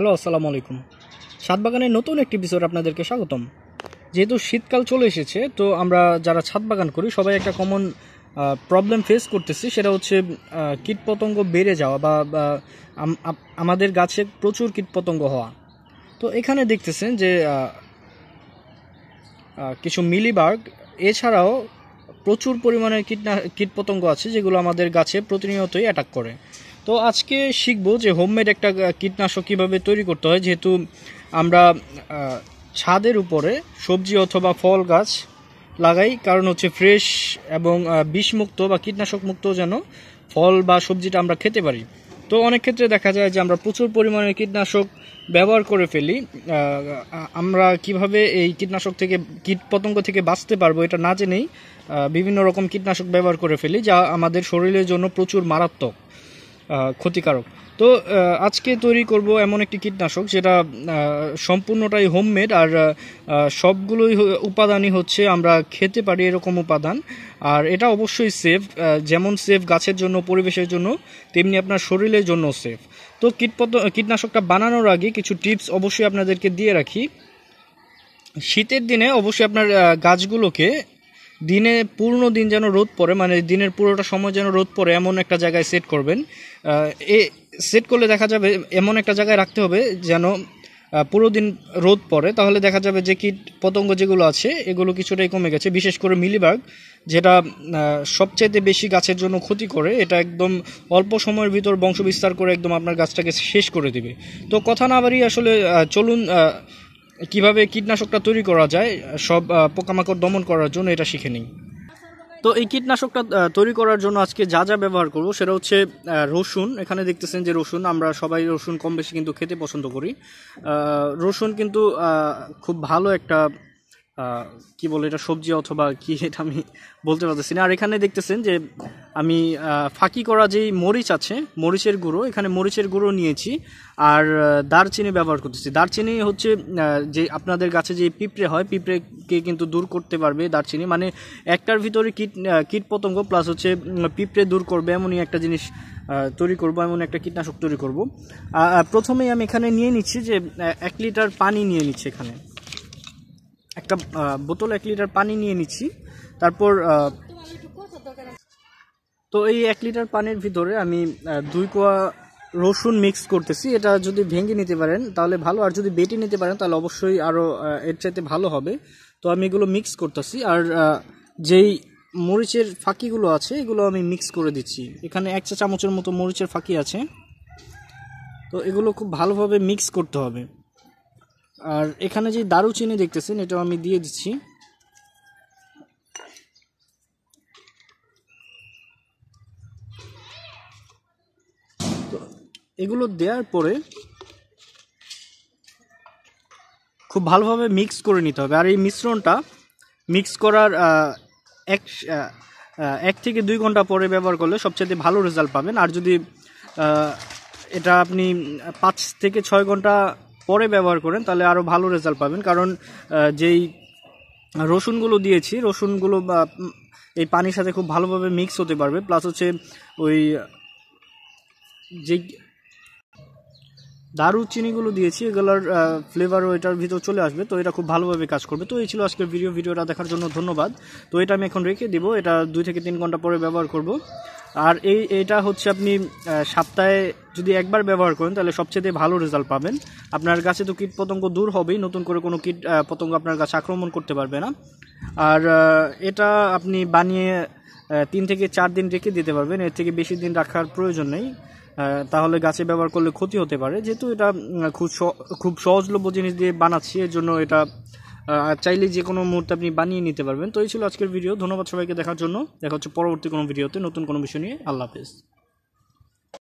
hello আসসালামু আলাইকুম ছাদ বাগানের নতুন একটি বিষয় আপনাদেরকে স্বাগতম যেহেতু শীতকাল চলে এসেছে তো আমরা যারা ছাদ বাগান করি সবাই একটা কমন প্রবলেম ফেস করতেছি সেটা হচ্ছে কীটপতঙ্গ বেড়ে যাওয়া বা আমাদের গাছে প্রচুর কীটপতঙ্গ হওয়া তো এখানে দেখতেছেন যে কিছু মিলিবার্গ এছাড়াও প্রচুর পরিমাণে কীটনা কীটপতঙ্গ আছে যেগুলো আমাদের গাছে প্রতিনিয়তই অ্যাটাক করে তো আজকে শিখবো যে হোমমেড একটা কীটনাশক কীভাবে তৈরি করতে হয় যেহেতু আমরা ছাদের উপরে সবজি অথবা ফল গাছ লাগাই কারণ হচ্ছে ফ্রেশ এবং বিষমুক্ত বা কীটনাশক মুক্ত যেন ফল বা সবজিটা আমরা খেতে পারি তো অনেক ক্ষেত্রে দেখা যায় যে আমরা প্রচুর পরিমাণে কীটনাশক ব্যবহার করে ফেলি আমরা কিভাবে এই কীটনাশক থেকে কীট পতঙ্গ থেকে বাঁচতে পারবো এটা না জেনেই বিভিন্ন রকম কীটনাশক ব্যবহার করে ফেলি যা আমাদের শরীরের জন্য প্রচুর মারাত্মক ক্ষতিকারক তো আজকে তৈরি করব এমন একটি কীটনাশক যেটা সম্পূর্ণটাই হোমমেড আর সবগুলোই উপাদানই হচ্ছে আমরা খেতে পারি এরকম উপাদান আর এটা অবশ্যই সেফ যেমন সেফ গাছের জন্য পরিবেশের জন্য তেমনি আপনার শরীরের জন্য সেফ তো কীটপত কীটনাশকটা বানানোর আগে কিছু টিপস অবশ্যই আপনাদেরকে দিয়ে রাখি শীতের দিনে অবশ্যই আপনার গাছগুলোকে দিনে পূর্ণ দিন যেন রোদ পড়ে মানে দিনের পুরোটা সময় যেন রোদ পড়ে এমন একটা জায়গায় সেট করবেন এ সেট করলে দেখা যাবে এমন একটা জায়গায় রাখতে হবে যেন পুরো দিন রোদ পড়ে তাহলে দেখা যাবে যে কীট পতঙ্গ যেগুলো আছে এগুলো কিছুটাই কমে গেছে বিশেষ করে মিলিবাগ যেটা সবচেয়ে বেশি গাছের জন্য ক্ষতি করে এটা একদম অল্প সময়ের ভিতর বংশ বিস্তার করে একদম আপনার গাছটাকে শেষ করে দিবে তো কথা না বাড়ি আসলে চলুন কিভাবে কীটনাশকটা তৈরি করা যায় সব পোকামাকড় দমন করার জন্য এটা শিখে নিই তো এই কীটনাশকটা তৈরি করার জন্য আজকে যা যা ব্যবহার করব সেটা হচ্ছে রসুন এখানে দেখতেছেন যে রসুন আমরা সবাই রসুন কম বেশি কিন্তু খেতে পছন্দ করি রসুন কিন্তু খুব ভালো একটা কি বলে এটা সবজি অথবা কি এটা আমি বলতে পারতেছি না আর এখানে দেখতেছেন যে আমি ফাঁকি করা যেই মরিচ আছে মরিচের গুঁড়ো এখানে মরিচের গুঁড়ো নিয়েছি আর দারচিনি ব্যবহার করতেছি দারচিনি হচ্ছে যে আপনাদের গাছে যে পিঁপড়ে হয় পিঁপড়েকে কিন্তু দূর করতে পারবে দারচিনি মানে একটার ভিতরে কীট কীটপতঙ্গ প্লাস হচ্ছে পিঁপড়ে দূর করবে এমনই একটা জিনিস তৈরি করব এমন একটা কীটনাশক তৈরি করব প্রথমেই আমি এখানে নিয়ে নিচ্ছি যে এক লিটার পানি নিয়ে নিচ্ছি এখানে একটা বোতল এক লিটার পানি নিয়ে নিচ্ছি তারপর তো এই এক লিটার পানির ভিতরে আমি দুই কোয়া রসুন মিক্স করতেছি এটা যদি ভেঙে নিতে পারেন তাহলে ভালো আর যদি বেটে নিতে পারেন তাহলে অবশ্যই আরও এর চাইতে ভালো হবে তো আমি এগুলো মিক্স করতেছি আর যেই মরিচের ফাঁকিগুলো আছে এগুলো আমি মিক্স করে দিচ্ছি এখানে এক চা চামচের মতো মরিচের ফাঁকি আছে তো এগুলো খুব ভালোভাবে মিক্স করতে হবে আর এখানে যে দারুচিনি দেখতেছেন এটাও আমি দিয়ে দিচ্ছি এগুলো দেওয়ার পরে খুব ভালোভাবে মিক্স করে নিতে হবে আর এই মিশ্রণটা মিক্স করার এক এক থেকে দুই ঘন্টা পরে ব্যবহার করলে সবচেয়ে ভালো রেজাল্ট পাবেন আর যদি এটা আপনি পাঁচ থেকে ছয় ঘন্টা পরে ব্যবহার করেন তাহলে আরও ভালো রেজাল্ট পাবেন কারণ যেই রসুনগুলো দিয়েছি রসুনগুলো এই পানির সাথে খুব ভালোভাবে মিক্স হতে পারবে প্লাস হচ্ছে ওই যে দারুচিনিগুলো দিয়েছি এগুলোর ফ্লেভারও এটার ভিতর চলে আসবে তো এটা খুব ভালোভাবে কাজ করবে তো এই ছিল আজকে ভিডিও ভিডিওটা দেখার জন্য ধন্যবাদ তো এটা আমি এখন রেখে দিব এটা দুই থেকে তিন ঘন্টা পরে ব্যবহার করব আর এই এটা হচ্ছে আপনি সপ্তাহে যদি একবার ব্যবহার করেন তাহলে সবচেয়ে ভালো রেজাল্ট পাবেন আপনার গাছে তো কীট পতঙ্গ দূর হবেই নতুন করে কোনো কীট পতঙ্গ আপনার গাছে আক্রমণ করতে পারবে না আর এটা আপনি বানিয়ে তিন থেকে চার দিন রেখে দিতে পারবেন এর থেকে বেশি দিন রাখার প্রয়োজন নেই তাহলে গাছে ব্যবহার করলে ক্ষতি হতে পারে যেহেতু এটা খুব খুব সহজলভ্য জিনিস দিয়ে বানাচ্ছি এর জন্য এটা চাইলে যে কোনো মুহূর্তে আপনি বানিয়ে নিতে পারবেন তো এই ছিল আজকের ভিডিও ধন্যবাদ সবাইকে দেখার জন্য দেখা হচ্ছে পরবর্তী কোনো ভিডিওতে নতুন কোনো বিষয় নিয়ে আল্লাহ হাফেজ